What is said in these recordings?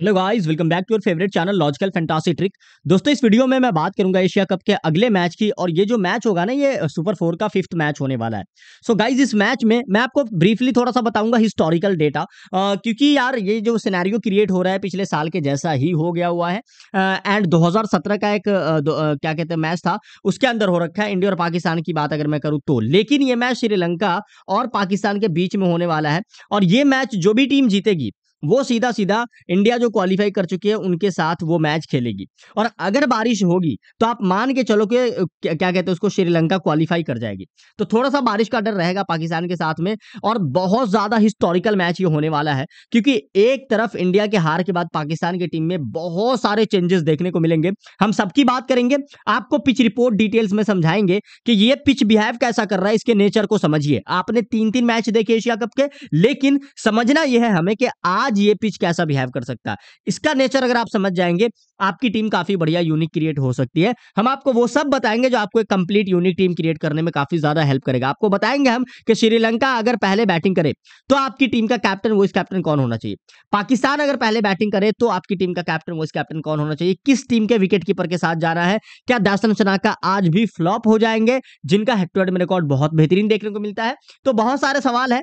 hello guys welcome back to your favourite channel logical fantasy trick दोस्तों इस video में मैं बात करूंगा एशिया कप के अगले मैच की और ये जो मैच होगा ना ये सुपर फोर का फिफ्थ मैच होने वाला है सो so गाइस इस मैच में मैं आपको ब्रीफली थोड़ा सा बताऊंगा हिस्टोरिकल डेटा क्योंकि यार ये जो सिनेरियो क्रिएट हो रहा है पिछले साल के जैसा ही हो गया हुआ है एंड दो का एक आ, दो, आ, क्या कहते हैं मैच था उसके अंदर हो रखा है इंडिया और पाकिस्तान की बात अगर मैं करूँ तो लेकिन ये मैच श्रीलंका और पाकिस्तान के बीच में होने वाला है और ये मैच जो भी टीम जीतेगी वो सीधा सीधा इंडिया जो क्वालिफाई कर चुकी है उनके साथ वो मैच खेलेगी और अगर बारिश होगी तो आप मान के चलो कि क्या कहते हैं उसको श्रीलंका क्वालिफाई कर जाएगी तो थोड़ा सा बारिश का डर रहेगा पाकिस्तान के साथ में और बहुत ज़्यादा हिस्टोरिकल मैच ये होने वाला है क्योंकि एक तरफ इंडिया के हार के बाद पाकिस्तान की टीम में बहुत सारे चेंजेस देखने को मिलेंगे हम सबकी बात करेंगे आपको पिच रिपोर्ट डिटेल्स में समझाएंगे कि ये पिच बिहेव कैसा कर रहा है इसके नेचर को समझिए आपने तीन तीन मैच देखे एशिया कप के लेकिन समझना यह है हमें कि आज आज ये पिच कैसा बिहेव कर सकता है इसका नेचर अगर आप समझ जाएंगे आपकी टीम काफी बढ़िया यूनिक क्रिएट हो सकती है हम आपको वो सब बताएंगे जो आपको एक कंप्लीट यूनिक टीम क्रिएट करने में काफी ज्यादा हेल्प करेगा आपको बताएंगे हम कि श्रीलंका अगर पहले बैटिंग करे तो आपकी टीम का कैप्टन वॉइस कैप्टन कौन होना चाहिए पाकिस्तान अगर पहले बैटिंग करे तो आपकी टीम का कैप्टन वॉइस कैप्टन कौन होना चाहिए किस टीम के विकेट कीपर के साथ जाना है क्या दासन शनाका आज भी फ्लॉप हो जाएंगे जिनका हेक्टोरेट में रिकॉर्ड बहुत बेहतरीन देखने को मिलता है तो बहुत सारे सवाल है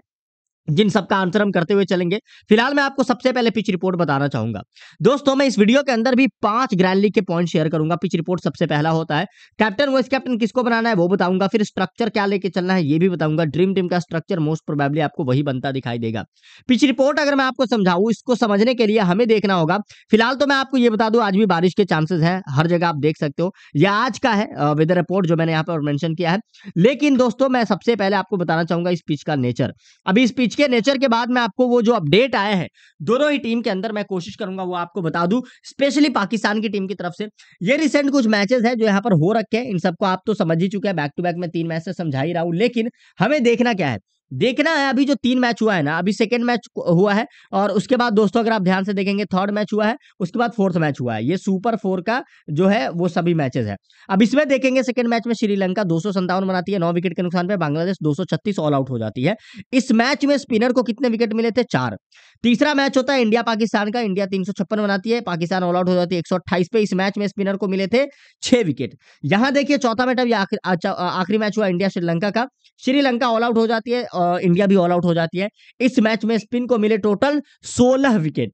जिन सबका आंसर हम करते हुए चलेंगे फिलहाल मैं आपको सबसे पहले पिच रिपोर्ट बताना चाहूंगा दोस्तों मैं इस वीडियो के अंदर भी पांच ग्रैंड लीग के पॉइंट शेयर करूंगा पिच रिपोर्ट सबसे पहला होता है कैप्टन वाइस कैप्टन किसको बनाना है वो बताऊंगा फिर स्ट्रक्चर क्या लेके चलना है ये भी बताऊंगा ड्रीम टीम का स्ट्रक्चर मोस्ट प्रोबेबली आपको वही बनता दिखाई देगा पिच रिपोर्ट अगर मैं आपको समझाऊँ इसको समझने के लिए हमें देखना होगा फिलहाल तो मैं आपको ये बता दू आज भी बारिश के चांसेस है हर जगह आप देख सकते हो यह आज का है वेदर रिपोर्ट जो मैंने यहाँ पर मैंशन किया है लेकिन दोस्तों मैं सबसे पहले आपको बताना चाहूंगा इस पिच का नेचर अभी इस पिच के नेचर के बाद में आपको वो जो अपडेट आया है दोनों ही टीम के अंदर मैं कोशिश करूंगा वो आपको बता दूं स्पेशली पाकिस्तान की टीम की तरफ से ये रिसेंट कुछ मैचेस है जो यहाँ पर हो रखे हैं इन सबको आप तो समझ ही चुके हैं बैक टू बैक में तीन मैच से समझा ही रहा हूं लेकिन हमें देखना क्या है देखना है अभी जो तीन मैच हुआ है ना अभी सेकेंड मैच हुआ है और उसके बाद दोस्तों अगर आप ध्यान से देखेंगे थर्ड मैच हुआ है उसके बाद फोर्थ मैच हुआ है ये सुपर फोर का जो है वो सभी मैचेस है अब इसमें देखेंगे सेकेंड मैच में श्रीलंका दो बनाती है नौ विकेट के नुकसान पर बांग्लादेश दो ऑल आउट हो जाती है इस मैच में स्पिनर को कितने विकेट मिले थे चार तीसरा मैच होता है इंडिया पाकिस्तान का इंडिया तीन बनाती है पाकिस्तान ऑल आउट हो जाती है एक पे इस मैच में स्पिनर को मिले थे छह विकेट यहां देखिए चौथा मैच अभी आखिरी मैच हुआ इंडिया श्रीलंका का श्रीलंका ऑल आउट हो जाती है इंडिया भी ऑल आउट हो जाती है इस मैच में स्पिन को मिले टोटल सोलह विकेट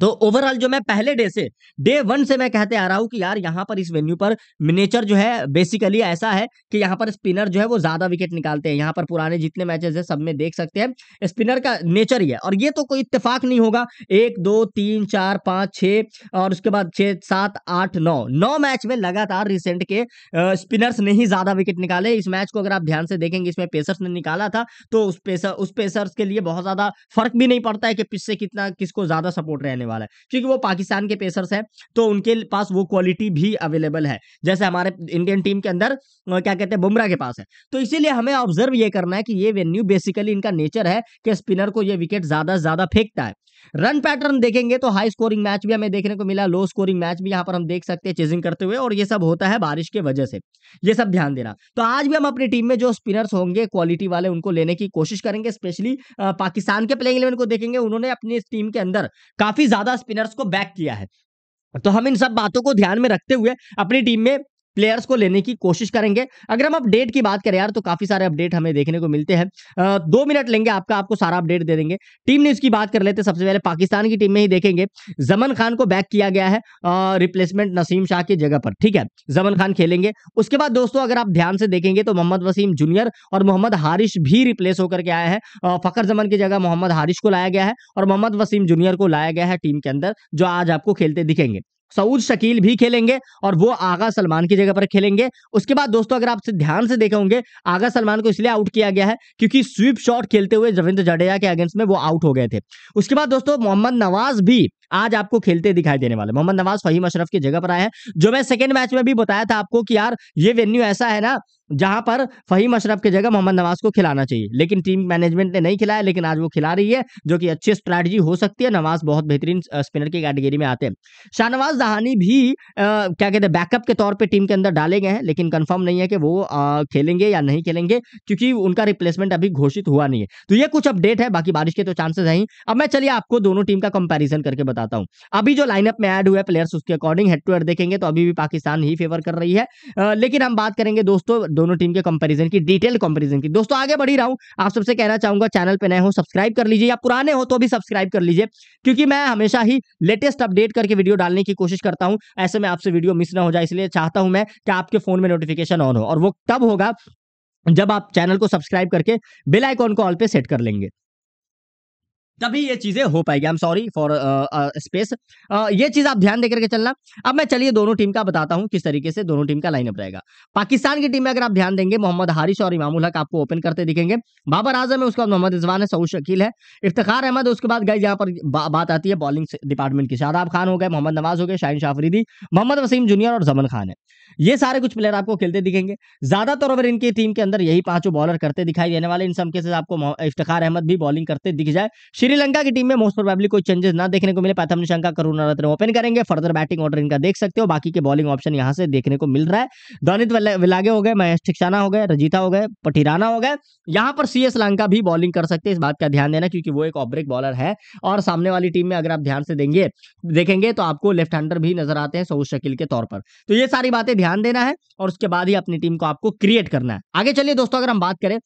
तो ओवरऑल जो मैं पहले डे से डे वन से मैं कहते आ रहा हूं कि यार यहाँ पर इस वेन्यू पर मिनेचर जो है बेसिकली ऐसा है कि यहां पर स्पिनर जो है वो ज्यादा विकेट निकालते हैं यहां पर पुराने जितने मैचेस है सब में देख सकते हैं स्पिनर का नेचर ही है और ये तो कोई इत्तेफाक नहीं होगा एक दो तीन चार पांच छ और उसके बाद छ सात आठ नौ नौ मैच में लगातार रिसेंट के स्पिनर्स ने ही ज्यादा विकेट निकाले इस मैच को अगर आप ध्यान से देखेंगे इसमें पेसर्स ने निकाला था तो उस पेसर उस पेसर्स के लिए बहुत ज्यादा फर्क भी नहीं पड़ता है कि पिछले कितना किसको ज्यादा सपोर्ट रहने वाला है क्योंकि वो पाकिस्तान के पेसर्स हैं तो उनके पास वो क्वालिटी भी अवेलेबल है जैसे हमारे इंडियन टीम के अंदर क्या कहते हैं बुमराह के पास है तो इसीलिए हमें ऑब्जर्व ये करना है कि ये वेन्यू बेसिकली इनका नेचर है कि स्पिनर को ये विकेट ज़्यादा से ज़्यादा फेंकता है रन पैटर्न देखेंगे तो हाई स्कोरिंग मैच भी हमें देखने को मिला लो स्कोरिंग मैच भी यहाँ पर हम देख सकते हैं चेजिंग करते हुए और ये सब होता है बारिश की वजह से ये सब ध्यान देना तो आज भी हम अपनी टीम में जो स्पिनर्स होंगे क्वालिटी वाले उनको लेने की कोशिश करेंगे स्पेशली पाकिस्तान के प्लेइंग इलेवन को देखेंगे उन्होंने अपनी टीम के अंदर काफी ज्यादा स्पिनर्स को बैक किया है तो हम इन सब बातों को ध्यान में रखते हुए अपनी टीम में प्लेयर्स को लेने की कोशिश करेंगे अगर हम अपडेट की बात करें यार तो काफी सारे अपडेट हमें देखने को मिलते हैं दो मिनट लेंगे आपका आपको सारा अपडेट दे देंगे टीम न्यूज की बात कर लेते सबसे पहले पाकिस्तान की टीम में ही देखेंगे जमन खान को बैक किया गया है रिप्लेसमेंट नसीम शाह की जगह पर ठीक है जमन खान खेलेंगे उसके बाद दोस्तों अगर आप ध्यान से देखेंगे तो मोहम्मद वसीम जूनियर और मोहम्मद हारिश भी रिप्लेस होकर के आया है फकर जमन की जगह मोहम्मद हारिश को लाया गया है और मोहम्मद वसीम जूनियर को लाया गया है टीम के अंदर जो आज आपको खेलते दिखेंगे सऊद शकील भी खेलेंगे और वो आगा सलमान की जगह पर खेलेंगे उसके बाद दोस्तों अगर आप ध्यान से देखे होंगे आगा सलमान को इसलिए आउट किया गया है क्योंकि स्वीप शॉट खेलते हुए रविंद्र जडेजा के अगेंस्ट में वो आउट हो गए थे उसके बाद दोस्तों मोहम्मद नवाज भी आज आपको खेलते दिखाई देने वाले मोहम्मद नवाज फहीम अशरफ की जगह पर आए हैं जो मैं सेकेंड मैच में भी बताया था आपको कि यार ये वेन्यू ऐसा है ना जहां पर फहीम अशरफ की जगह मोहम्मद नवाज को खिलाना चाहिए लेकिन टीम मैनेजमेंट ने नहीं खिलाया लेकिन आज वो खिला रही है जो कि अच्छी स्ट्रैटेजी हो सकती है नवाज बहुत बेहतरीन स्पिनर की कैटेगरी में आते हैं शाहनवाज दहानी भी आ, क्या कहते हैं बैकअप के तौर पर टीम के अंदर डाले गए हैं लेकिन कन्फर्म नहीं है कि वो आ, खेलेंगे या नहीं खेलेंगे क्योंकि उनका रिप्लेसमेंट अभी घोषित हुआ नहीं है तो ये कुछ अपडेट है बाकी बारिश के तो चांसेस हैं अब मैं चलिए आपको दोनों टीम का कंपेरिजन करके बताता हूँ अभी जो लाइनअप में हुआ हुए प्लेयर्स उसके अकॉर्डिंग हेड टू हेड देखेंगे तो अभी भी पाकिस्तान ही फेवर कर रही है लेकिन हम बात करेंगे दोस्तों दोनों टीम के कंपैरिजन की डिटेल कंपैरिजन की दोस्तों आगे बढ़ी रहा हूँ आप सबसे कहना चाहूंगा चैनल पे नए हो सब्सक्राइब कर लीजिए या पुराने हो तो भी सब्सक्राइब कर लीजिए क्योंकि मैं हमेशा ही लेटेस्ट अपडेट करके वीडियो डालने की कोशिश करता हूँ ऐसे में आपसे वीडियो मिस ना हो जाए इसलिए चाहता हूँ मैं कि आपके फोन में नोटिफिकेशन ऑन हो और वो तब होगा जब आप चैनल को सब्सक्राइब करके बेल आइकॉन को ऑल पे सेट कर लेंगे तभी ये चीजें हो पाएगी I am sorry for space ये चीज आप ध्यान देकर के चलना अब मैं चलिए दोनों टीम का बताता हूँ किस तरीके से दोनों टीम का लाइनअप रहेगा पाकिस्तान की टीम में अगर आप ध्यान देंगे मोहम्मद हारिश और इमामुल हक आपको ओपन करते दिखेंगे बाबर आजम है उसके बाद मोहम्मद रिजवान है सऊद शकील है इफ्तार अहमद उसके बाद गई यहाँ पर बा, बात आती है बॉलिंग डिपार्टमेंट की शादाब खान हो गए मोहम्मद नवाज हो गए शाहिन शाफरीदी मोहम्मद वसीम जूनियर और जमन खान है ये सारे कुछ प्लेयर आपको खेलते दिखेंगे ज्यादातर अगर इनकी टीम के अंदर यही पांचों बॉलर करते दिखाई देने वाले इन सब केसेस आपको इफ्तार अहमद भी बॉलिंग करते दिख जाए श्रीलंका की टीम में मोस्ट प्रोबेबली कोई चेंजेस ना देखने को मिले प्रथम निशंका करुणा रत्न ओपन करेंगे फर्दर बैटिंग ऑर्डर इनका देख सकते हो बाकी के बॉलिंग ऑप्शन यहाँ से देखने को मिल रहा है दोनित विलागे हो गए महेश ठिकाना हो गए रजीता हो गए पटिराना हो गए यहाँ पर सी लंका भी बॉलिंग कर सकते हैं इस बात का ध्यान देना क्योंकि वो एक ऑब्रेक बॉलर है और सामने वाली टीम में अगर आप ध्यान से देंगे देखेंगे तो आपको लेफ्ट हैंडर भी नजर आते हैं सऊद शकील के तौर पर तो ये सारी बातें ध्यान देना है और उसके बाद ही अपनी टीम को आपको क्रिएट करना है आगे चलिए दोस्तों अगर हम बात करें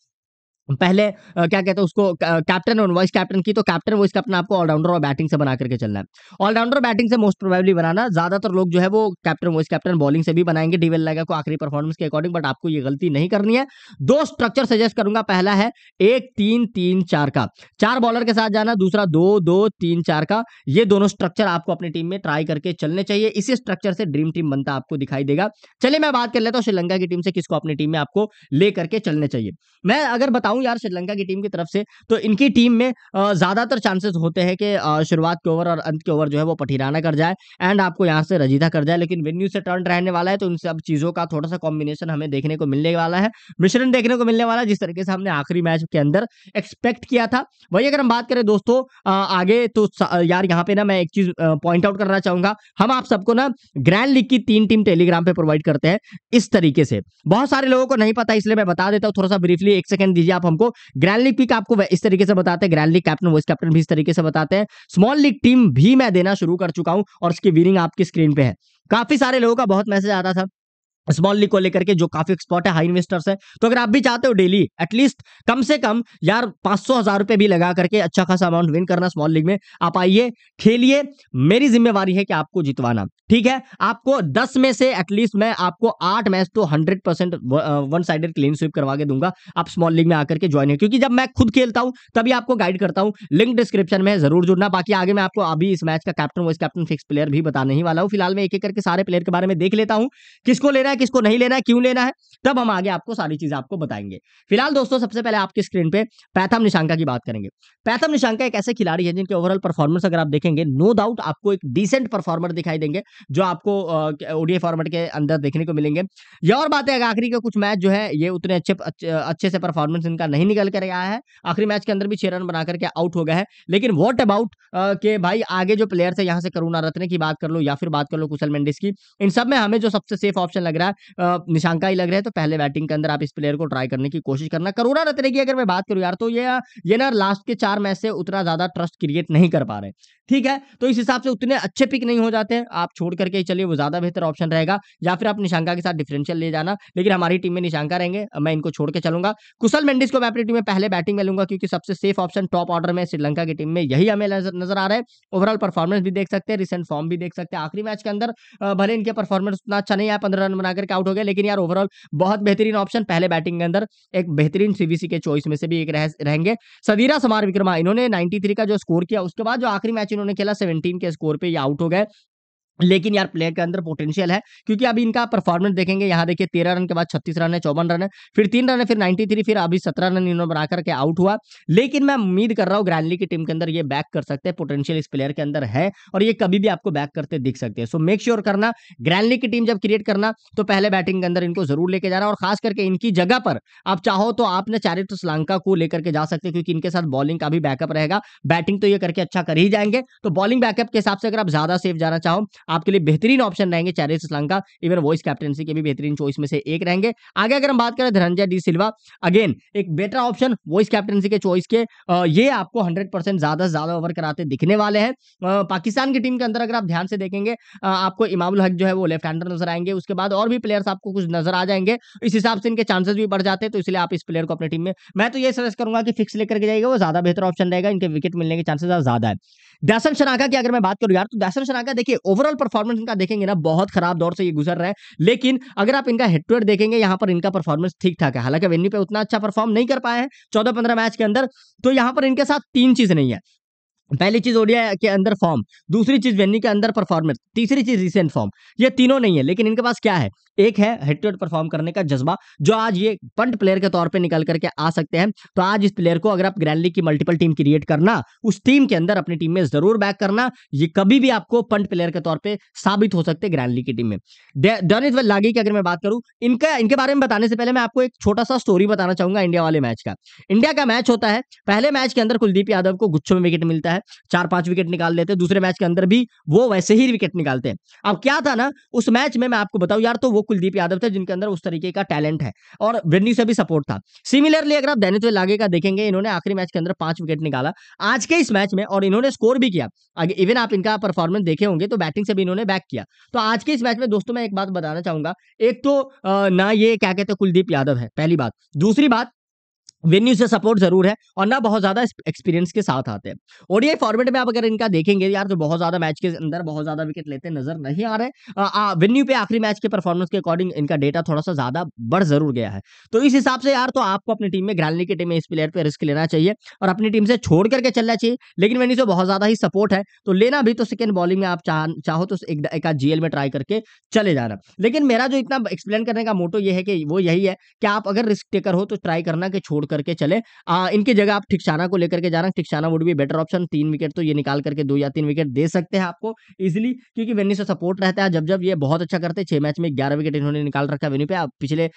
पहले क्या कहते हैं उसको कैप्टन और वाइस कैप्टन की तो कैप्टन वाइस कैप्टन आपको ऑलराउंडर और बैटिंग से बना करके चलना है ऑलराउंडर बैटिंग से मोस्ट प्रोबेबली बनाना ज्यादातर लोग जो है वो कैप्टन वाइस कैप्टन बॉलिंग से भी बनाएंगे डीवेल लाएगा को आखिरी परफॉर्मेंस के अकॉर्डिंग बट आपको ये गलती नहीं करनी है दो स्ट्रक्चर सजेस्ट करूंगा पहला है एक तीन तीन चार का चार बॉलर के साथ जाना दूसरा दो दो तीन चार का ये दोनों स्ट्रक्चर आपको अपनी टीम में ट्राई करके चलने चाहिए इसी स्ट्रक्चर से ड्रीम टीम बनता आपको दिखाई देगा चलिए मैं बात कर लेता हूँ श्रीलंका की टीम से किसको अपनी टीम में आपको ले करके चलने चाहिए मैं अगर बताऊं हूँ यार श्रीलंका की टीम की तरफ से तो इनकी टीम में ज़्यादातर चांसेस होते हैं कि शुरुआत के ओवर और अंत के ओवर जो है वो पठीराना कर जाए एंड आपको यहाँ से रजीदा कर जाए लेकिन वेन्यू से टर्न रहने वाला है तो उन सब चीज़ों का थोड़ा सा कॉम्बिनेशन हमें देखने को मिलने वाला है मिश्रण देखने को मिलने वाला है जिस तरीके से हमने आखिरी मैच के अंदर एक्सपेक्ट किया था वही अगर हम बात करें दोस्तों आगे तो यार यहाँ पे ना मैं एक चीज़ पॉइंट आउट करना चाहूँगा हम आप सबको ना ग्रैंड लीग की तीन टीम टेलीग्राम पे प्रोवाइड करते हैं इस तरीके से बहुत सारे लोगों को नहीं पता इसलिए मैं बता देता हूँ थोड़ा सा ब्रीफली एक सेकंड दीजिए आप हमको ग्रैंड लीग पिक आपको इस तरीके से बताते हैं grand league captain vice captain भी इस तरीके से बताते हैं स्मॉल लीग टीम भी मैं देना शुरू कर चुका हूं और उसकी विनिंग आपकी स्क्रीन पे है काफी सारे लोगों का बहुत मैसेज आता था स्मॉल लीग को लेकर के जो काफी एक्सपर्ट है हाई इन्वेस्टर्स है तो अगर आप भी चाहते हो डेली एटलीस्ट कम से कम यार पांच सौ हजार रुपए भी लगा करके अच्छा खासा अमाउंट विन करना स्मॉल लीग में आप आइए खेलिए मेरी जिम्मेवारी है कि आपको जितवाना ठीक है आपको दस में से एटलीस्ट मैं आपको आठ मैच तो hundred percent one sided clean sweep करवा के दूंगा आप स्मॉल लीग में आकर के ज्वाइन है क्योंकि जब मैं खुद खेलता हूं तभी आपको गाइड करता हूं लिंक डिस्क्रिप्शन में जरूर जुड़ना बाकी आगे मैं आपको अभी इस मैच का captain vice captain fix player भी बताने ही वाला हूँ फिलहाल मैं एक एक करके सारे प्लेयर के बारे में देख लेता हूँ किसको लेना है किसको नहीं लेना है क्यों लेना है तब हम आगे आपको सारी चीजें आपको बताएंगे फिलहाल दोस्तों सबसे पहले आपकी स्क्रीन पे पैथम निशांका की बात करेंगे पैथम निशांका एक ऐसे खिलाड़ी है जिनके ओवरऑल परफॉर्मेंस अगर आप देखेंगे नो डाउट आपको एक डिसेंट परफॉर्मर दिखाई देंगे जो आपको ओडीए फॉर्मेट के अंदर देखने को मिलेंगे यह और बात है आखिरी के कुछ मैच जो है ये उतने अच्छे अच्छे से परफॉर्मेंस इनका नहीं निकल कर आया है आखिरी मैच के अंदर भी छह रन बनाकर के आउट हो गया है लेकिन वॉट अबाउट के भाई आगे जो प्लेयर्स है यहाँ से करुणा रत्न की बात कर लो या फिर बात कर लो कुशल मेंडिस की इन सब में हमें जो सबसे सेफ ऑप्शन लग रहा है निशांका ही लग रहा है तो पहले बैटिंग के अंदर आप इस प्लेयर को ट्राई करने की कोशिश करना करुणा रत्न की अगर मैं बात करूँ यार तो ये ये ना लास्ट के चार मैच से उतना ज्यादा ट्रस्ट क्रिएट नहीं कर पा रहे ठीक है तो इस हिसाब से उतने अच्छे पिक नहीं हो जाते आप छोड़ करके ही चलिए वो ज्यादा बेहतर ऑप्शन रहेगा या फिर आप निशांका के साथ डिफरेंशियल ले जाना लेकिन हमारी टीम में निशांका रहेंगे मैं इनको छोड़ के चलूंगा कुशल मेंडिस को मैं अपनी टीम में पहले बैटिंग में लूंगा क्योंकि सबसे सेफ ऑप्शन टॉप ऑर्डर में श्रीलंका की टीम में यही हमें नजर आ रहा है ओवरऑल परफॉर्मेंस भी देख सकते हैं रिसेंट फॉर्म भी देख सकते हैं आखिरी मैच के अंदर भले इनके परफॉर्मेंस उतना अच्छा नहीं आया पंद्रह रन बनाए बना करके आउट हो गया लेकिन यार ओवरऑल बहुत बेहतरीन ऑप्शन पहले बैटिंग के अंदर एक बेहतरीन सीवीसी के चॉइस में से भी एक रह, रहेंगे सदीरा समार विक्रमा इन्होंने 93 का जो स्कोर किया उसके बाद जो आखिरी मैच इन्होंने खेला 17 के स्कोर पे ये आउट हो गए लेकिन यार प्लेयर के अंदर पोटेंशियल है क्योंकि अभी इनका परफॉर्मेंस देखेंगे यहाँ देखिए तेरह रन के बाद छत्तीस रन है चौवन रन है फिर तीन रन है फिर नाइन्टी थ्री फिर अभी सत्रह रन इन्होंने बना करके आउट हुआ लेकिन मैं उम्मीद कर रहा हूँ ग्रैंडली की टीम के अंदर ये बैक कर सकते हैं पोटेंशियल इस प्लेयर के अंदर है और ये कभी भी आपको बैक करते दिख सकते हैं सो मेक श्योर करना ग्रैंडली की टीम जब क्रिएट करना तो पहले बैटिंग के अंदर इनको जरूर लेके जाना और खास करके इनकी जगह पर आप चाहो तो आपने चारित्र श्रीलंका को लेकर के जा सकते हैं क्योंकि इनके साथ बॉलिंग का भी बैकअप रहेगा बैटिंग तो ये करके अच्छा कर ही जाएंगे तो बॉलिंग बैकअप के हिसाब से अगर आप ज्यादा सेफ जाना चाहो आपके लिए बेहतरीन ऑप्शन रहेंगे चैरिस श्रीलंका इवन वॉइस कैप्टनसी के भी बेहतरीन चॉइस में से एक रहेंगे आगे अगर हम बात करें धनंजय डी सिल्वा अगेन एक बेटर ऑप्शन वॉइस कैप्टनसी के चॉइस के ये आपको हंड्रेड ज्यादा से ज्यादा ओवर कराते दिखने वाले हैं पाकिस्तान की टीम के अंदर अगर आप ध्यान से देखेंगे आपको इमामुल हक जो है वो लेफ्ट हैंडर नजर आएंगे उसके बाद और भी प्लेयर्स आपको कुछ नजर आ जाएंगे इस हिसाब से इनके चांसेस भी बढ़ जाते हैं तो इसलिए आप इस प्लेयर को अपनी टीम में मैं तो ये सजेस्ट करूंगा कि फिक्स लेकर के जाएगा वो ज्यादा बेहतर ऑप्शन रहेगा इनके विकेट मिलने के चांसेस ज्यादा है दैसन शनाका की अगर मैं बात करूँ यार तो दैसन शनाका देखिए ओवरऑल परफॉर्मेंस इनका देखेंगे ना बहुत खराब दौर से ये गुजर रहा है लेकिन अगर आप इनका हेड टू हेड देखेंगे यहां पर इनका परफॉर्मेंस ठीक ठाक है हालांकि वेन्यू पे उतना अच्छा परफॉर्म नहीं कर पाए हैं चौदह पंद्रह मैच के अंदर तो यहां पर इनके साथ तीन चीज नहीं है पहली चीज ओडिया के अंदर फॉर्म दूसरी चीज वेन्यू के अंदर परफॉर्मेंस तीसरी चीज रिसेंट फॉर्म ये तीनों नहीं है लेकिन इनके पास क्या है एक है हेड टू हेड परफॉर्म करने का जज्बा जो आज ये पंट प्लेयर के तौर पे निकल करके आ सकते हैं तो आज इस प्लेयर को अगर आप ग्रैंडली की मल्टीपल टीम क्रिएट करना उस टीम के अंदर अपनी टीम में जरूर बैक करना ये कभी भी आपको पंट प्लेयर के तौर पर साबित हो सकते ग्रैंडली की टीम में डॉनिस वेल लागी की अगर मैं बात करूं इनका इनके बारे में बताने से पहले मैं आपको एक छोटा सा स्टोरी बताना चाहूंगा इंडिया वाले मैच का इंडिया का मैच होता है पहले मैच के अंदर कुलदीप यादव को गुच्छों में विकेट मिलता है चार पांच विकेट निकाल देते हैं दूसरे मैच के अंदर भी वो वैसे ही विकेट निकालते हैं अब क्या था ना उस मैच में मैं आपको बताऊं यार तो वो वो कुलदीप यादव थे जिनके अंदर उस तरीके का टैलेंट है और विडनी से भी सपोर्ट था सिमिलरली अगर आप दैनित्व लागे का देखेंगे इन्होंने आखिरी मैच के अंदर पांच विकेट निकाला आज के इस मैच में और इन्होंने स्कोर भी किया इवन आप इनका परफॉर्मेंस देखे होंगे तो बैटिंग से भी इन्होंने बैक किया तो आज के इस मैच में दोस्तों मैं एक बात बताना चाहूंगा एक तो ना ये क्या कहते हैं कुलदीप यादव है पहली बात दूसरी बात वेन्यू से सपोर्ट जरूर है और ना बहुत ज्यादा एक्सपीरियंस के साथ आते हैं ओडीआई फॉर्मेट में आप अगर इनका देखेंगे यार तो बहुत ज्यादा मैच के अंदर बहुत ज्यादा विकेट लेते नजर नहीं आ रहे वेन्यू पे आखिरी मैच के परफॉर्मेंस के अकॉर्डिंग इनका डेटा थोड़ा सा ज्यादा बढ़ जरूर गया है तो इस हिसाब से यार तो आपको अपनी टीम में ग्रैंडली की टीम में इस प्लेयर पर रिस्क लेना चाहिए और अपनी टीम से छोड़ करके चलना चाहिए लेकिन वेन्यू से बहुत ज्यादा ही सपोर्ट है तो लेना भी तो सेकेंड बॉलिंग में आप चाहो तो एक आध जीएल में ट्राई करके चले जाना लेकिन मेरा जो इतना एक्सप्लेन करने का मोटो ये है कि वो यही है कि आप अगर रिस्क टेकर हो तो ट्राई करना कि छोड़ करके चले आ, इनकी जगह आप ठिकाना को लेकर के जाना ठिकाना वुड भी बेटर ऑप्शन तीन विकेट तो ये निकाल करके दो या तीन विकेट दे सकते हैं आपको इजिली क्योंकि वेन्यू से सपोर्ट रहता है जब जब ये बहुत अच्छा करते छह मैच में ग्यारह विकेट इन्होंने निकाल रखा है वेन्यू पे आप पिछले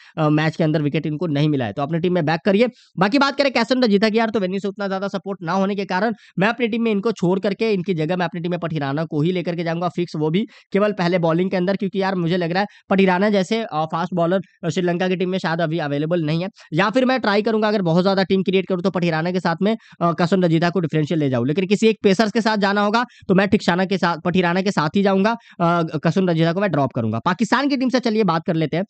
मैच के अंदर विकेट इनको नहीं मिला है तो अपनी टीम में बैक करिए बाकी बात करें कैसे जीता कि यार तो वेन्यू से उतना ज्यादा सपोर्ट ना होने के कारण मैं अपनी टीम में इनको छोड़ करके इनकी जगह मैं अपनी टीम में पठिराना को ही लेकर के जाऊंगा फिक्स वो भी केवल पहले बॉलिंग के अंदर क्योंकि यार मुझे लग रहा है पठिराना जैसे फास्ट बॉलर श्रीलंका की टीम में शायद अभी अवेलेबल नहीं है या फिर मैं ट्राई करूंगा अगर बहुत ज्यादा टीम क्रिएट करूँ तो पठिराना के साथ में कसुन रजीदा को डिफरेंशियल ले जाऊँ लेकिन किसी एक पेसर्स के साथ जाना होगा तो मैं ठिकाना के साथ पठिराना के साथ ही जाऊंगा कसुन रजीदा को मैं ड्रॉप करूंगा पाकिस्तान की टीम से चलिए बात कर लेते हैं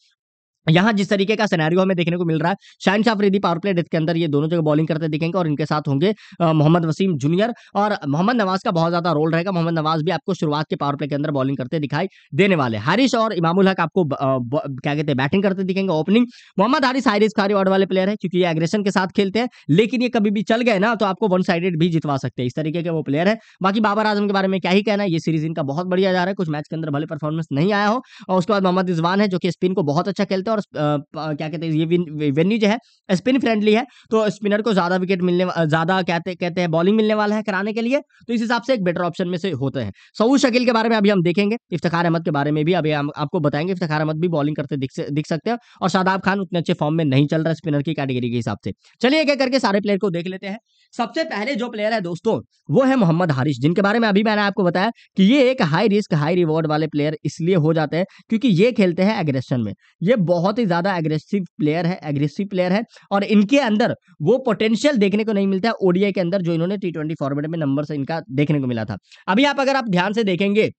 यहाँ जिस तरीके का सिनेरियो हमें देखने को मिल रहा है शाइन शाह अफरीदी पावर प्ले के अंदर ये दोनों जगह बॉलिंग करते दिखेंगे और इनके साथ होंगे मोहम्मद वसीम जूनियर और मोहम्मद नवाज का बहुत ज्यादा रोल रहेगा मोहम्मद नवाज भी आपको शुरुआत के पावर प्ले के अंदर बॉलिंग करते दिखाई देने वाले हारिश और इमामुल हक आपको क्या कहते हैं बैटिंग करते दिखेंगे ओपनिंग मोहम्मद हारिश हारिस खारी वार्ड वाले प्लेयर है क्योंकि ये एग्रेशन के साथ खेलते हैं लेकिन ये कभी भी चल गए ना तो आपको वन साइडेड भी जितवा सकते हैं इस तरीके के वो प्लेयर है बाकी बाबर आजम के बारे में क्या ही कहना है ये सीरीज इनका बहुत बढ़िया जा रहा है कुछ मैच के अंदर भले परफॉर्मेंस नहीं आया हो और उसके बाद मोहम्मद रिजवान है जो कि स्पिन को बहुत अच्छा खेलते हैं और क्या कहते हैं ये वेन्यू जो है स्पिन फ्रेंडली है तो स्पिनर को ज़्यादा विकेट मिलने ज़्यादा कहते कहते हैं बॉलिंग मिलने वाला है कराने के लिए तो इस हिसाब से एक बेटर ऑप्शन में से होते हैं सऊद शकील के बारे में अभी हम देखेंगे इफ्तार अहमद के बारे में भी अभी हम आपको बताएंगे इफ्तार अहमद भी बॉलिंग करते दिख, दिख सकते हैं और शादाब खान उतने अच्छे फॉर्म में नहीं चल रहा स्पिनर की कैटेगरी के हिसाब से चलिए एक एक करके सारे प्लेयर को देख लेते हैं सबसे पहले जो प्लेयर है दोस्तों वो है मोहम्मद हारिश जिनके बारे में अभी मैंने आपको बताया कि ये एक हाई रिस्क हाई रिवॉर्ड वाले प्लेयर इसलिए हो जाते हैं क्योंकि ये खेलते हैं एग्रेशन में ये बहुत बहुत ही ज़्यादा एग्रेसिव प्लेयर है एग्रेसिव प्लेयर है और इनके अंदर वो पोटेंशियल देखने को नहीं मिलता है ओडीआई के अंदर जो इन्होंने टी ट्वेंटी फॉर्मेट में नंबर से इनका देखने को मिला था अभी आप अगर आप ध्यान से देखेंगे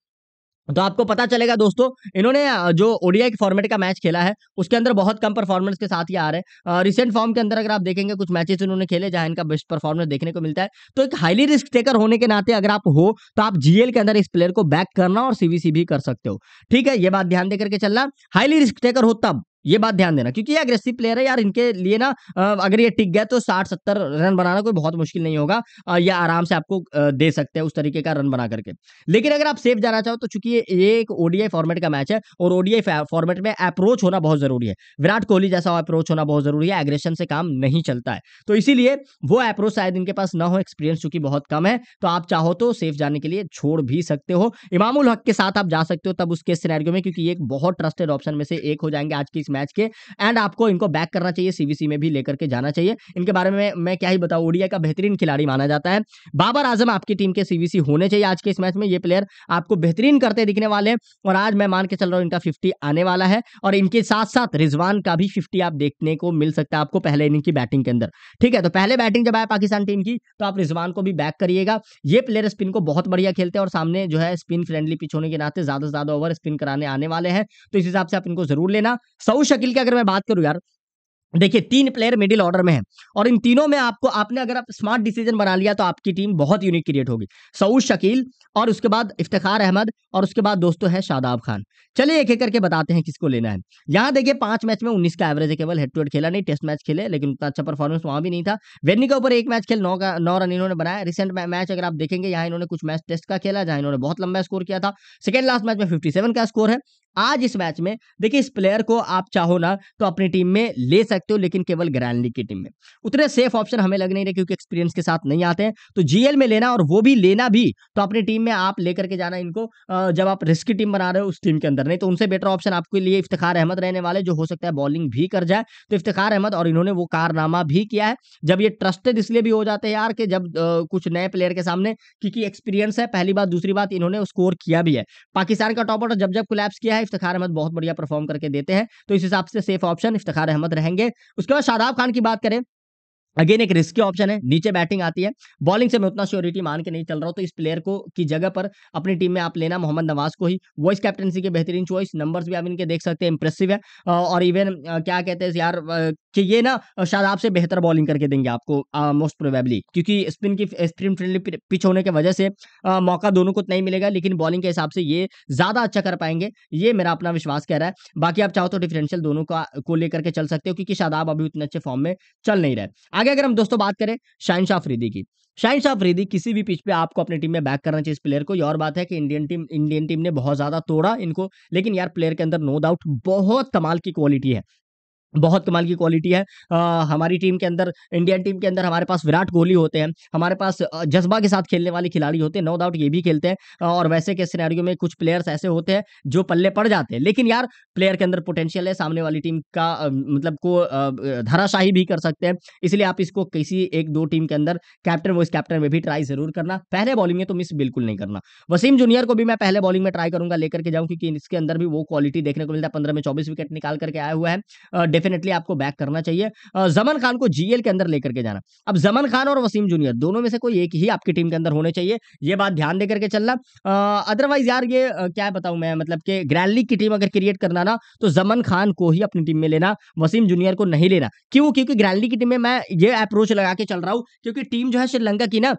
तो आपको पता चलेगा दोस्तों इन्होंने जो ओडीआई के फॉर्मेट का मैच खेला है उसके अंदर बहुत कम परफॉर्मेंस के साथ ही आ रहे हैं रिसेंट फॉर्म के अंदर अगर आप देखेंगे कुछ मैचेस इन्होंने खेले जहां इनका बेस्ट परफॉर्मेंस देखने को मिलता है तो एक हाईली रिस्क टेकर होने के नाते अगर आप हो तो आप जीएल के अंदर इस प्लेयर को बैक करना और सीवीसी भी कर सकते हो ठीक है ये बात ध्यान देकर के चलना हाईली रिस्क टेकर हो तब ये बात ध्यान देना क्योंकि ये अग्रेसिव प्लेयर है यार इनके लिए ना अगर ये टिक गया तो साठ सत्तर रन बनाना कोई बहुत मुश्किल नहीं होगा ये आराम से आपको दे सकते हैं उस तरीके का रन बना करके लेकिन अगर आप सेफ जाना चाहो तो चूंकि ये एक ओडीआई फॉर्मेट का मैच है और ओडीआई फॉर्मेट में अप्रोच होना बहुत जरूरी है विराट कोहली जैसा अप्रोच होना बहुत जरूरी है एग्रेशन से काम नहीं चलता है तो इसीलिए वो अप्रोच शायद इनके पास ना हो एक्सपीरियंस चूंकि बहुत कम है तो आप चाहो तो सेफ जाने के लिए छोड़ भी सकते हो इमामुल हक के साथ आप जा सकते हो तब उसके सिनेरियो में क्योंकि एक बहुत ट्रस्टेड ऑप्शन में से एक हो जाएंगे आज की इस मैच के एंड आपको इनको बैक करना चाहिए सीबीसी में भी लेकर के जाना चाहिए इनके बारे में मैं क्या ही बताऊँ ओडिया का बेहतरीन खिलाड़ी माना जाता है बाबर आजम आपकी टीम के सीबीसी होने चाहिए आज के इस मैच में ये प्लेयर आपको बेहतरीन करते दिखने वाले हैं और आज मैं मान के चल रहा हूँ इनका फिफ्टी आने वाला है और इनके साथ साथ रिजवान का भी फिफ्टी आप देखने को मिल सकता है आपको पहले इनिंग की बैटिंग के अंदर ठीक है तो पहले बैटिंग जब आए पाकिस्तान टीम की तो आप रिजवान को भी बैक करिएगा ये प्लेयर स्पिन को बहुत बढ़िया खेलते हैं और सामने जो है स्पिन फ्रेंडली पिछ होने के नाते ज्यादा से ज्यादा ओवर स्पिन कराने आने वाले हैं तो इस हिसाब से आप इनको जरूर लेना सऊद शकील की अगर मैं बात करूँ यार देखिए तीन प्लेयर मिडिल ऑर्डर में हैं और इन तीनों में आपको आपने अगर आप स्मार्ट डिसीजन बना लिया तो आपकी टीम बहुत यूनिक क्रिएट होगी सऊद शकील और उसके बाद इफ्तार अहमद और उसके बाद दोस्तों है शादाब खान चलिए एक एक करके बताते हैं किसको लेना है यहाँ देखिए पांच मैच में उन्नीस का एवरेज है केवल हेड टू हेड खेला नहीं टेस्ट मैच खेले लेकिन उतना अच्छा परफॉर्मेंस वहाँ भी नहीं था वेन्नी के ऊपर एक मैच खेल नौ का नौ रन इन्होंने बनाया रिसेंट मैच अगर आप देखेंगे यहाँ इन्होंने कुछ मैच टेस्ट का खेला जहाँ इन्होंने बहुत लंबा स्कोर किया था सेकेंड लास्ट मैच में फिफ्टी का स्कोर है आज इस मैच में देखिए इस प्लेयर को आप चाहो ना तो अपनी टीम में ले सकते हो लेकिन केवल ग्रैंडली की टीम में उतने सेफ ऑप्शन हमें लग नहीं रहे क्योंकि एक्सपीरियंस के साथ नहीं आते हैं तो जीएल में लेना और वो भी लेना भी तो अपनी टीम में आप लेकर के जाना इनको जब आप रिस्की टीम बना रहे हो उस टीम के अंदर नहीं तो उनसे बेटर ऑप्शन आपके लिए इफ्तार अहमद रहने वाले जो हो सकता है बॉलिंग भी कर जाए तो इफ्तार अहमद और इन्होंने वो कारनामा भी किया है जब ये ट्रस्टेड इसलिए भी हो जाते हैं यार कि जब कुछ नए प्लेयर के सामने क्योंकि एक्सपीरियंस है पहली बात दूसरी बात इन्होंने स्कोर किया भी है पाकिस्तान का टॉप ऑर्डर जब जब कोलैप्स किया है इफ्तार अहमद बहुत बढ़िया परफॉर्म करके देते हैं तो इस हिसाब से सेफ ऑप्शन इफ्तार अहमद रहेंगे उसके बाद शादाब खान की बात करें अगेन एक रिस्की ऑप्शन है नीचे बैटिंग आती है बॉलिंग से मैं उतना श्योरिटी मान के नहीं चल रहा हूँ तो इस प्लेयर को की जगह पर अपनी टीम में आप लेना मोहम्मद नवाज को ही वॉइस कैप्टनसी के बेहतरीन चॉइस नंबर्स भी आप इनके देख सकते हैं इंप्रेसिव है और इवन क्या कहते हैं यार कि ये ना शायद आपसे बेहतर बॉलिंग करके देंगे आपको मोस्ट प्रोबेबली क्योंकि स्पिन की स्प्रिन फ्रेंडली पिच होने की वजह से आ, मौका दोनों को तो नहीं मिलेगा लेकिन बॉलिंग के हिसाब से ये ज़्यादा अच्छा कर पाएंगे ये मेरा अपना विश्वास कह रहा है बाकी आप चाहो तो डिफरेंशियल दोनों का को लेकर के चल सकते हो क्योंकि शादाब अभी उतने अच्छे फॉर्म में चल नहीं रहे आगे अगर हम दोस्तों बात करें शाहन शाह फरीदी की शाहिन शाह फरीदी किसी भी पिच पे आपको अपनी टीम में बैक करना चाहिए इस प्लेयर को और बात है कि इंडियन टीम इंडियन टीम ने बहुत ज्यादा तोड़ा इनको लेकिन यार प्लेयर के अंदर नो डाउट बहुत कमाल की क्वालिटी है बहुत कमाल की क्वालिटी है आ, हमारी टीम के अंदर इंडियन टीम के अंदर हमारे पास विराट कोहली होते हैं हमारे पास जज्बा के साथ खेलने वाले खिलाड़ी होते हैं नो डाउट ये भी खेलते हैं और वैसे के सिनेरियो में कुछ प्लेयर्स ऐसे होते हैं जो पल्ले पड़ जाते हैं लेकिन यार प्लेयर के अंदर पोटेंशियल है सामने वाली टीम का मतलब को धराशाही भी कर सकते हैं इसलिए आप इसको किसी एक दो टीम के अंदर कैप्टन वाइस कैप्टन में भी ट्राई जरूर करना पहले बॉलिंग में तो मिस बिल्कुल नहीं करना वसीम जूनियर को भी मैं पहले बॉलिंग में ट्राई करूंगा लेकर के जाऊँ क्योंकि इसके अंदर भी वो क्वालिटी देखने को मिलता है पंद्रह में चौबीस विकेट निकाल करके आया हुआ है डेफिनेटली आपको बैक करना चाहिए जमन खान को जीएल के अंदर लेकर के जाना अब जमन खान और वसीम जूनियर दोनों में से कोई एक ही आपकी टीम के अंदर होने चाहिए ये बात ध्यान देकर के चलना अदरवाइज यार ये क्या बताऊं मैं मतलब कि ग्रैंड लीग की टीम अगर क्रिएट करना ना तो जमन खान को ही अपनी टीम में लेना वसीम जूनियर को नहीं लेना क्यों क्योंकि ग्रैंड लीग की टीम में मैं ये अप्रोच लगा के चल रहा हूँ क्योंकि टीम जो है श्रीलंका की ना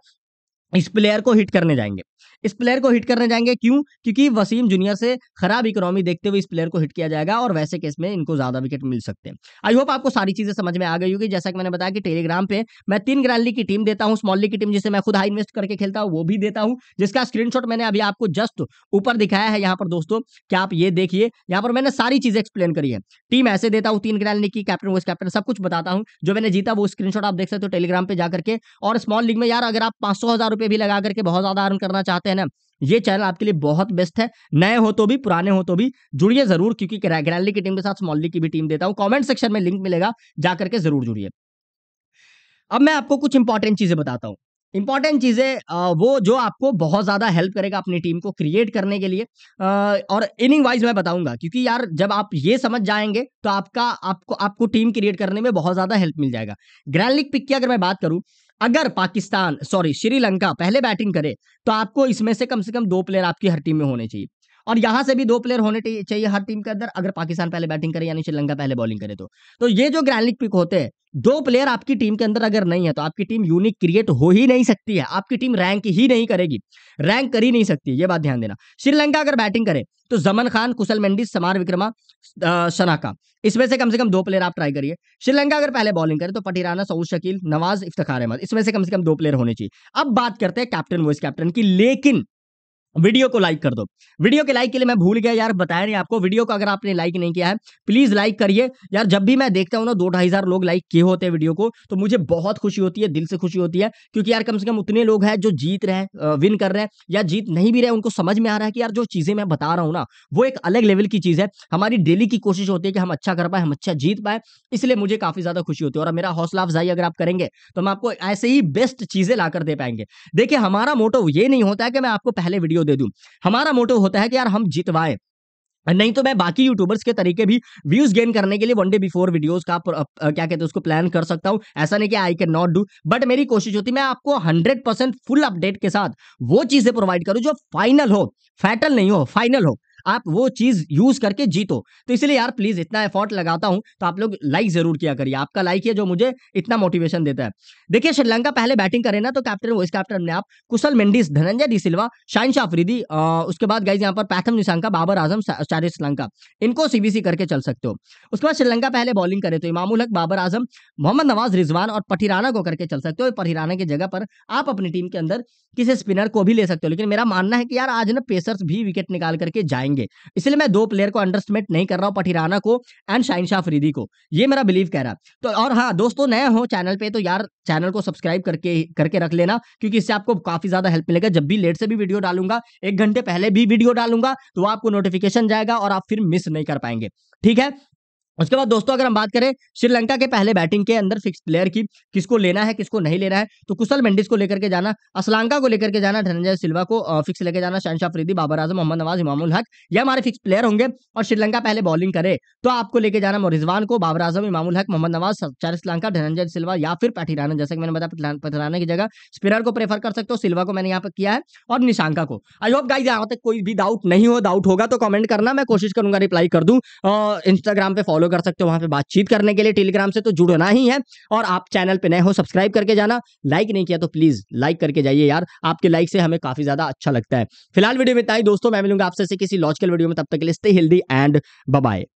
इस प्लेयर को हिट करने जाएंगे इस प्लेयर को हिट करने जाएंगे क्यों क्योंकि वसीम जूनियर से खराब इकोनॉमी देखते हुए इस प्लेयर को हिट किया जाएगा और वैसे केस में इनको ज्यादा विकेट मिल सकते हैं आई होप आपको सारी चीजें समझ में आ गई होगी जैसा कि मैंने बताया कि टेलीग्राम पे मैं तीन ग्रैंडली की टीम देता हूँ स्मॉल लीग की टीम जिसे मैं खुद हाई इन्वेस्ट करके खेलता हूँ वो भी देता हूँ जिसका स्क्रीनशॉट मैंने अभी आपको जस्ट ऊपर दिखाया है यहाँ पर दोस्तों क्या आप ये देखिए यहाँ पर मैंने सारी चीजें एक्सप्लेन करी है टीम ऐसे देता हूँ तीन ग्रैंडली की कैप्टन वो कैप्टन सब कुछ बताता हूँ जो मैंने जीता वो स्क्रीनशॉट आप देख सकते हो टेलीग्राम पे जाकर के और स्मॉल लीग में यार अगर आप पांच सौ हजार रुपये भी लगा करके बहुत ज्यादा अर्न करना चाहते हैं है ना ये चैनल आपके लिए बहुत बेस्ट है नए हो तो भी पुराने हो तो भी जुड़िए जरूर क्योंकि ग्रैली की टीम के साथ स्मॉली की भी टीम देता हूं कॉमेंट सेक्शन में लिंक मिलेगा जाकर के जरूर जुड़िए अब मैं आपको कुछ इंपॉर्टेंट चीजें बताता हूँ इंपॉर्टेंट चीज़ें वो जो आपको बहुत ज़्यादा हेल्प करेगा अपनी टीम को क्रिएट करने के लिए और इनिंग वाइज मैं बताऊंगा क्योंकि यार जब आप ये समझ जाएंगे तो आपका आपको आपको टीम क्रिएट करने में बहुत ज़्यादा हेल्प मिल जाएगा ग्रैंड लीग पिक की अगर मैं बात करूं अगर पाकिस्तान सॉरी श्रीलंका पहले बैटिंग करे तो आपको इसमें से कम से कम दो प्लेयर आपकी हर टीम में होने चाहिए और यहां से भी दो प्लेयर होने चाहिए हर टीम के अंदर अगर पाकिस्तान पहले बैटिंग करे यानी श्रीलंका पहले बॉलिंग करे तो, तो ये जो ग्रैंडलिक पिक होते हैं दो प्लेयर आपकी टीम के अंदर अगर नहीं है तो आपकी टीम यूनिक क्रिएट हो ही नहीं सकती है आपकी टीम रैंक ही नहीं करेगी रैंक कर ही नहीं सकती ये बात ध्यान देना श्रीलंका अगर बैटिंग करे तो जमन खान कुशल मेंडिस समार विक्रमा शनाका इसमें से कम से कम दो प्लेयर आप ट्राई करिए श्रीलंका अगर पहले बॉलिंग करे तो पटीराना सऊद शकील नवाज इफ्तार अहमद इसमें से कम से कम दो प्लेयर होने चाहिए अब बात करते हैं कैप्टन वॉइस कैप्टन की लेकिन वीडियो को लाइक कर दो वीडियो के लाइक के लिए मैं भूल गया यार बताया नहीं आपको वीडियो को अगर आपने लाइक नहीं किया है प्लीज लाइक करिए यार जब भी मैं देखता हूँ ना दो ढाई हजार लोग लाइक किए होते हैं वीडियो को तो मुझे बहुत खुशी होती है दिल से खुशी होती है क्योंकि यार कम से कम उतने लोग हैं जो जीत रहे हैं विन कर रहे हैं या जीत नहीं भी रहे उनको समझ में आ रहा है कि यार जो चीजें मैं बता रहा हूँ ना वो एक अलग लेवल की चीज है हमारी डेली की कोशिश होती है कि हम अच्छा कर पाए हम अच्छा जीत पाए इसलिए मुझे काफी ज्यादा खुशी होती है और मेरा हौसला अफजाई अगर आप करेंगे तो हम आपको ऐसे ही बेस्ट चीजें ला दे पाएंगे देखिए हमारा मोटो ये नहीं होता है कि मैं आपको पहले वीडियो दे दूं हमारा मोटो होता है कि यार हम जितवाए नहीं तो मैं बाकी यूट्यूबर्स के तरीके भी व्यूज गेन करने के लिए वन डे बिफोर वीडियोस का प, आ, क्या कहते हैं उसको प्लान कर सकता हूं ऐसा नहीं कि I can not do but मेरी कोशिश होती है मैं आपको 100 परसेंट फुल अपडेट के साथ वो चीजें प्रोवाइड करूं जो फाइनल हो फैटल नहीं हो फाइनल हो आप वो चीज़ यूज़ करके जीतो तो इसलिए यार प्लीज़ इतना एफर्ट लगाता हूं तो आप लोग लाइक ज़रूर किया करिए आपका लाइक है जो मुझे इतना मोटिवेशन देता है देखिए श्रीलंका पहले बैटिंग करे ना तो कैप्टन वाइस कैप्टन ने आप कुशल मेंडिस धनंजय डी सिल्वा शाइन शाफरीदी उसके बाद गाइज यहाँ पर पैथम निशांका बाबर आजम चारे श्रीलंका इनको सीबीसी करके चल सकते हो उसके बाद श्रीलंका पहले बॉलिंग करे तो इमामुल हक बाबर आजम मोहम्मद नवाज रिजवान और पठिराना को करके चल सकते हो पठिराना की जगह पर आप अपनी टीम के अंदर किसी स्पिनर को भी ले सकते हो लेकिन मेरा मानना है कि यार आज ना पेसर्स भी विकेट निकाल करके जाएंगे होंगे इसलिए मैं दो प्लेयर को अंडरस्टिमेट नहीं कर रहा हूँ पठिराना को एंड शाहिन शाह फरीदी को ये मेरा बिलीव कह रहा है तो और हाँ दोस्तों नया हो चैनल पर तो यार चैनल को सब्सक्राइब करके करके रख लेना क्योंकि इससे आपको काफी ज्यादा हेल्प मिलेगा जब भी लेट से भी वीडियो डालूंगा एक घंटे पहले भी वीडियो डालूंगा तो आपको नोटिफिकेशन जाएगा और आप फिर मिस नहीं कर पाएंगे ठीक है उसके बाद दोस्तों अगर हम बात करें श्रीलंका के पहले बैटिंग के अंदर फिक्स प्लेयर की किसको लेना है किसको नहीं लेना है तो कुशल मेंडिस को लेकर के जाना असलांका को लेकर के जाना धनंजय सिल्वा को फिक्स लेके जाना शहनशाह फरीदी बाबर आजम मोहम्मद नवाज इमामुल हक ये हमारे फिक्स प्लेयर होंगे और श्रीलंका पहले बॉलिंग करे तो आपको लेके जाना मोरिजवान को बाबर आजम इमामुल हक मोहम्मद नवाज चार श्रीलंका धनंजय सिल्वा या फिर पैठीराना जैसे कि मैंने बताया पथराना की जगह स्पिनर को प्रेफर कर सकते हो सिल्वा को मैंने यहाँ पर किया है और निशांका को आई होप गाइज यहाँ तक कोई भी डाउट नहीं हो डाउट होगा तो कॉमेंट करना मैं कोशिश करूंगा रिप्लाई कर दूँ इंस्टाग्राम पे फॉलो फॉलो कर सकते हो वहां पे बातचीत करने के लिए टेलीग्राम से तो जुड़ना ही है और आप चैनल पे नए हो सब्सक्राइब करके जाना लाइक नहीं किया तो प्लीज़ लाइक करके जाइए यार आपके लाइक से हमें काफ़ी ज़्यादा अच्छा लगता है फिलहाल वीडियो में इतना ही दोस्तों मैं मिलूंगा आपसे किसी लॉजिकल वीडियो में तब तक के लिए स्टे हेल्दी एंड बाय